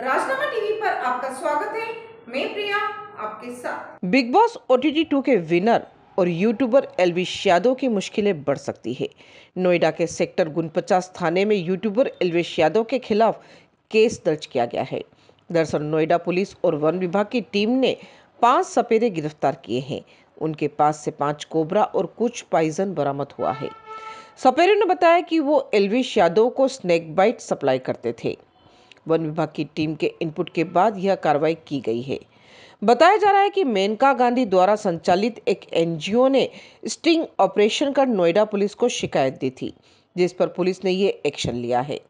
राजनामा TV पर आपका स्वागत है मैं प्रिया आपके साथ बिग बॉस ओटीटी टू के विनर और यूट्यूबर एलविश यादव की मुश्किलें बढ़ सकती है नोएडा के सेक्टर गुनपचास थाने में यूट्यूबर एलविश यादव के खिलाफ केस दर्ज किया गया है दरअसल नोएडा पुलिस और वन विभाग की टीम ने पांच सपेरे गिरफ्तार किए हैं उनके पास से पांच कोबरा और कुछ पाइजन बरामद हुआ है सपेरे ने बताया कि वो एलविश यादव को स्नैक बाइट सप्लाई करते थे वन विभाग की टीम के इनपुट के बाद यह कार्रवाई की गई है बताया जा रहा है कि मेनका गांधी द्वारा संचालित एक एनजीओ ने स्टिंग ऑपरेशन कर नोएडा पुलिस को शिकायत दी थी जिस पर पुलिस ने यह एक्शन लिया है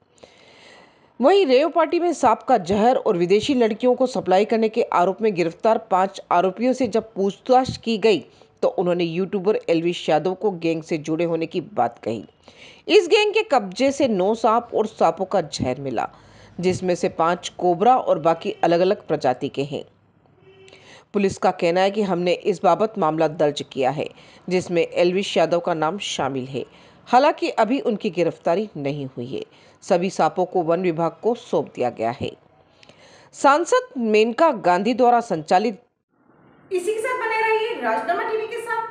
वहीं रेव पार्टी में सांप का जहर और विदेशी लड़कियों को सप्लाई करने के आरोप में गिरफ्तार पांच आरोपियों से जब पूछताछ की गई तो उन्होंने यूट्यूबर एलविश यादव को गैंग से जुड़े होने की बात कही इस गैंग के कब्जे से नौ सांप और सांपों का जहर मिला जिसमें से पांच कोबरा और बाकी अलग अलग प्रजाति के हैं पुलिस का कहना है कि हमने इस बाबत मामला दर्ज किया है जिसमें एलविश यादव का नाम शामिल है हालांकि अभी उनकी गिरफ्तारी नहीं हुई है सभी सांपों को वन विभाग को सौंप दिया गया है सांसद मेनका गांधी द्वारा संचालित इसी के साथ बने रहिए राजनामा टीवी के साथ